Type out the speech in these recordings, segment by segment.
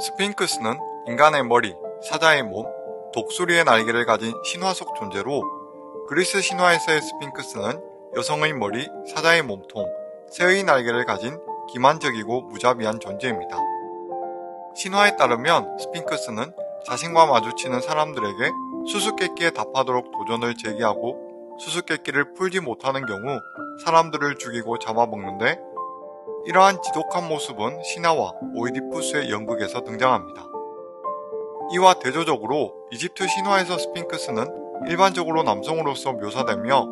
스핑크스는 인간의 머리, 사자의 몸, 독수리의 날개를 가진 신화 속 존재로 그리스 신화에서의 스핑크스는 여성의 머리, 사자의 몸통, 새의 날개를 가진 기만적이고 무자비한 존재입니다. 신화에 따르면 스핑크스는 자신과 마주치는 사람들에게 수수께끼에 답하도록 도전을 제기하고 수수께끼를 풀지 못하는 경우 사람들을 죽이고 잡아먹는데 이러한 지독한 모습은 신화와 오이디푸스의 연극에서 등장합니다. 이와 대조적으로 이집트 신화에서 스핑크스는 일반적으로 남성으로서 묘사되며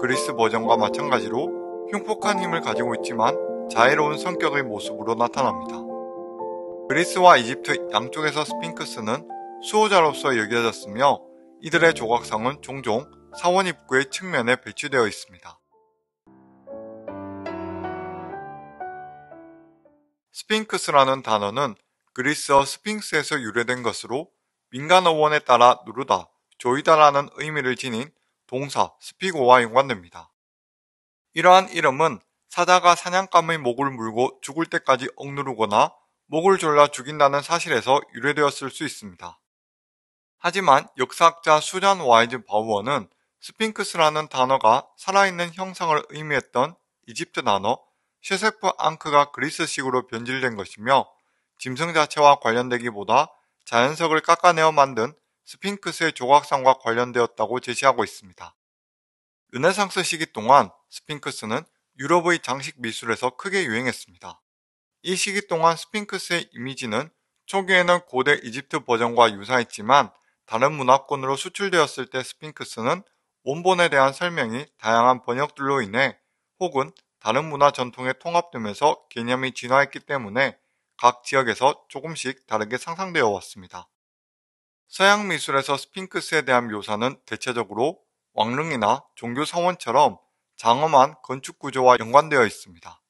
그리스 버전과 마찬가지로 흉폭한 힘을 가지고 있지만 자애로운 성격의 모습으로 나타납니다. 그리스와 이집트 양쪽에서 스핑크스는 수호자로서 여겨졌으며 이들의 조각상은 종종 사원 입구의 측면에 배치되어 있습니다. 스핑크스라는 단어는 그리스어 스핑스에서 유래된 것으로 민간 어원에 따라 누르다, 조이다라는 의미를 지닌 동사 스피고와 연관됩니다. 이러한 이름은 사자가 사냥감의 목을 물고 죽을 때까지 억누르거나 목을 졸라 죽인다는 사실에서 유래되었을 수 있습니다. 하지만 역사학자 수잔 와이즈 바우어는 스핑크스라는 단어가 살아있는 형상을 의미했던 이집트 단어 시세프 앙크가 그리스식으로 변질된 것이며 짐승 자체와 관련되기보다 자연석을 깎아내어 만든 스핑크스의 조각상과 관련되었다고 제시하고 있습니다. 르네상스 시기 동안 스핑크스는 유럽의 장식 미술에서 크게 유행했습니다. 이 시기 동안 스핑크스의 이미지는 초기에는 고대 이집트 버전과 유사했지만 다른 문화권으로 수출되었을 때 스핑크스는 원본에 대한 설명이 다양한 번역들로 인해 혹은 다른 문화 전통에 통합되면서 개념이 진화했기 때문에 각 지역에서 조금씩 다르게 상상되어 왔습니다. 서양 미술에서 스핑크스에 대한 묘사는 대체적으로 왕릉이나 종교 사원처럼 장엄한 건축 구조와 연관되어 있습니다.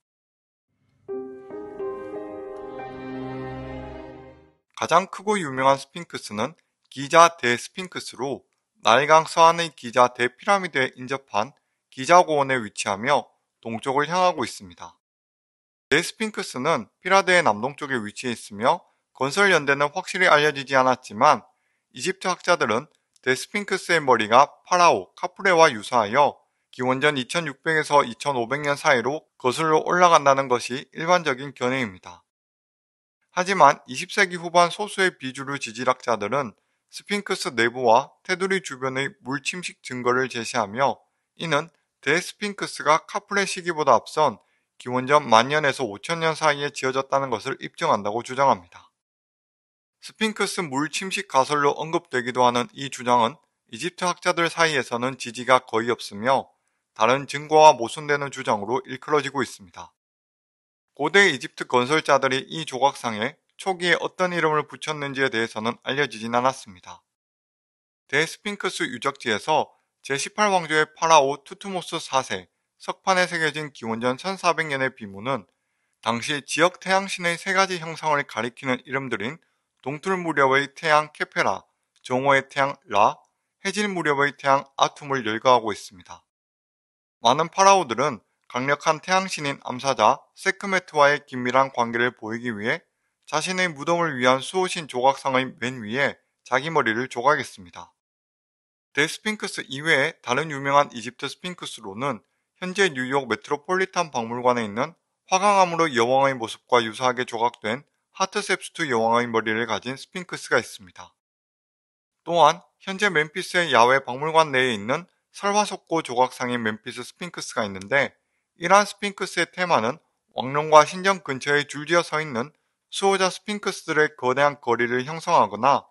가장 크고 유명한 스핑크스는 기자 대스핑크스로 나일강 서안의 기자 대피라미드에 인접한 기자고원에 위치하며 동쪽을 향하고 있습니다. 제스핑크스는 피라데의 남동쪽에 위치해 있으며 건설 연대는 확실히 알려지지 않았지만 이집트 학자들은 데스핑크스의 머리가 파라오 카프레와 유사하여 기원전 2600에서 2500년 사이로 거슬러 올라간다는 것이 일반적인 견해입니다. 하지만 20세기 후반 소수의 비주류 지질학자들은 스핑크스 내부와 테두리 주변의 물침식 증거를 제시하며 이는 대스핑크스가 카플레 시기보다 앞선 기원전 만년에서 5천년 사이에 지어졌다는 것을 입증한다고 주장합니다. 스핑크스 물 침식 가설로 언급되기도 하는 이 주장은 이집트 학자들 사이에서는 지지가 거의 없으며 다른 증거와 모순되는 주장으로 일컬어지고 있습니다. 고대 이집트 건설자들이 이 조각상에 초기에 어떤 이름을 붙였는지에 대해서는 알려지진 않았습니다. 대스핑크스 유적지에서 제18왕조의 파라오 투트모스 4세 석판에 새겨진 기원전 1400년의 비문은 당시 지역 태양신의 세 가지 형상을 가리키는 이름들인 동틀 무렵의 태양 케페라, 정오의 태양 라, 해질 무렵의 태양 아툼을 열거하고 있습니다. 많은 파라오들은 강력한 태양신인 암사자 세크메트와의 긴밀한 관계를 보이기 위해 자신의 무덤을 위한 수호신 조각상의 맨 위에 자기 머리를 조각했습니다. 데스핑크스 이외에 다른 유명한 이집트 스핑크스로는 현재 뉴욕 메트로폴리탄 박물관에 있는 화강암으로 여왕의 모습과 유사하게 조각된 하트셉스투 여왕의 머리를 가진 스핑크스가 있습니다. 또한 현재 멤피스의 야외 박물관 내에 있는 설화석고 조각상인 멤피스 스핑크스가 있는데 이러한 스핑크스의 테마는 왕릉과 신전 근처에 줄지어 서 있는 수호자 스핑크스들의 거대한 거리를 형성하거나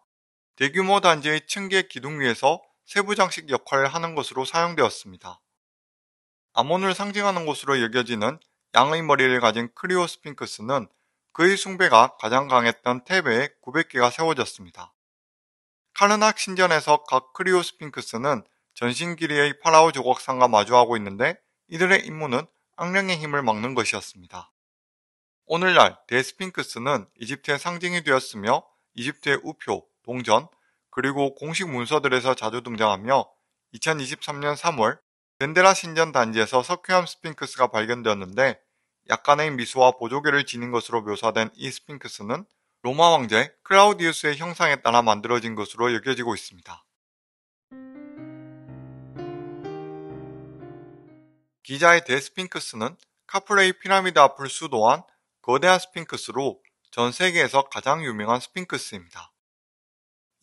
대규모 단지의 층계 기둥 위에서 세부 장식 역할을 하는 것으로 사용되었습니다. 아몬을 상징하는 것으로 여겨지는 양의 머리를 가진 크리오스핑크스는 그의 숭배가 가장 강했던 테베에 900개가 세워졌습니다. 카르낙 신전에서 각 크리오스핑크스는 전신 길이의 파라오 조각상과 마주하고 있는데 이들의 임무는 악령의 힘을 막는 것이었습니다. 오늘날 데스핑크스는 이집트의 상징이 되었으며 이집트의 우표, 동전, 그리고 공식 문서들에서 자주 등장하며 2023년 3월 벤데라 신전 단지에서 석회암 스핑크스가 발견되었는데 약간의 미소와 보조개를 지닌 것으로 묘사된 이 스핑크스는 로마 황제 클라우디우스의 형상에 따라 만들어진 것으로 여겨지고 있습니다. 기자의 대스핑크스는 카프레이 피라미드 앞을 수도한 거대한 스핑크스로 전 세계에서 가장 유명한 스핑크스입니다.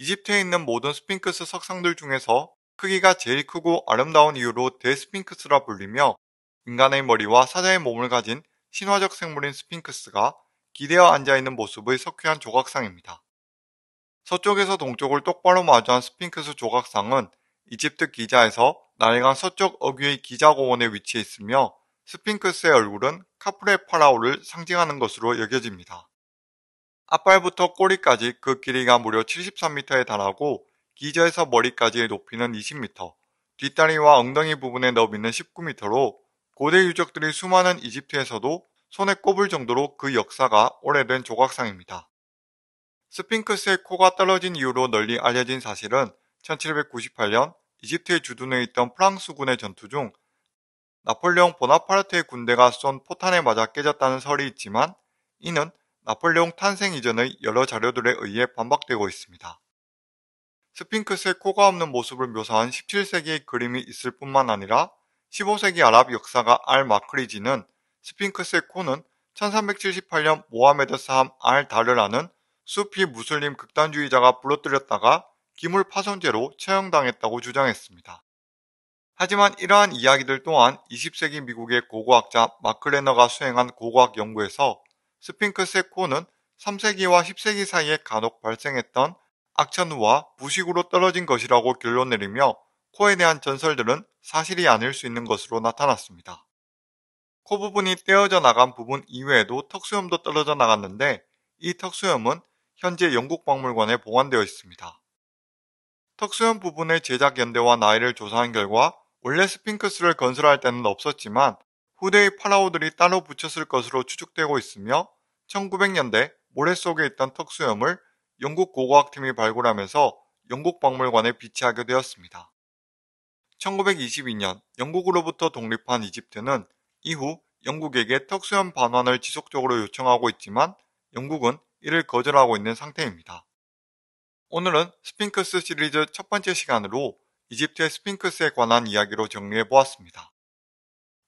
이집트에 있는 모든 스핑크스 석상들 중에서 크기가 제일 크고 아름다운 이유로 대스핑크스라 불리며 인간의 머리와 사자의 몸을 가진 신화적 생물인 스핑크스가 기대어 앉아있는 모습의 석회한 조각상입니다. 서쪽에서 동쪽을 똑바로 마주한 스핑크스 조각상은 이집트 기자에서 날강 서쪽 어귀의 기자공원에 위치해 있으며 스핑크스의 얼굴은 카프레 파라오를 상징하는 것으로 여겨집니다. 앞발부터 꼬리까지 그 길이가 무려 73m에 달하고 기저에서 머리까지의 높이는 20m, 뒷다리와 엉덩이 부분의 너비는 19m로 고대 유적들이 수많은 이집트에서도 손에 꼽을 정도로 그 역사가 오래된 조각상입니다. 스핑크스의 코가 떨어진 이유로 널리 알려진 사실은 1798년 이집트의 주둔해 있던 프랑스군의 전투 중 나폴레옹 보나파르트의 군대가 쏜 포탄에 맞아 깨졌다는 설이 있지만 이는 나폴레옹 탄생 이전의 여러 자료들에 의해 반박되고 있습니다. 스핑크스의 코가 없는 모습을 묘사한 17세기의 그림이 있을 뿐만 아니라 15세기 아랍 역사가 알 마크리지는 스핑크스의 코는 1378년 모하메드 사함 알 다르라는 수피 무슬림 극단주의자가 불러뜨렸다가 기물 파손죄로 처형당했다고 주장했습니다. 하지만 이러한 이야기들 또한 20세기 미국의 고고학자 마클레너가 수행한 고고학 연구에서 스핑크스의 코는 3세기와 10세기 사이에 간혹 발생했던 악천후와 부식으로 떨어진 것이라고 결론 내리며 코에 대한 전설들은 사실이 아닐 수 있는 것으로 나타났습니다. 코 부분이 떼어져 나간 부분 이외에도 턱수염도 떨어져 나갔는데 이 턱수염은 현재 영국 박물관에 보관되어 있습니다. 턱수염 부분의 제작 연대와 나이를 조사한 결과 원래 스핑크스를 건설할 때는 없었지만 후대의 파라오들이 따로 붙였을 것으로 추측되고 있으며 1900년대 모래 속에 있던 턱수염을 영국 고고학팀이 발굴하면서 영국 박물관에 비치하게 되었습니다. 1922년 영국으로부터 독립한 이집트는 이후 영국에게 턱수염 반환을 지속적으로 요청하고 있지만 영국은 이를 거절하고 있는 상태입니다. 오늘은 스핑크스 시리즈 첫 번째 시간으로 이집트의 스핑크스에 관한 이야기로 정리해 보았습니다.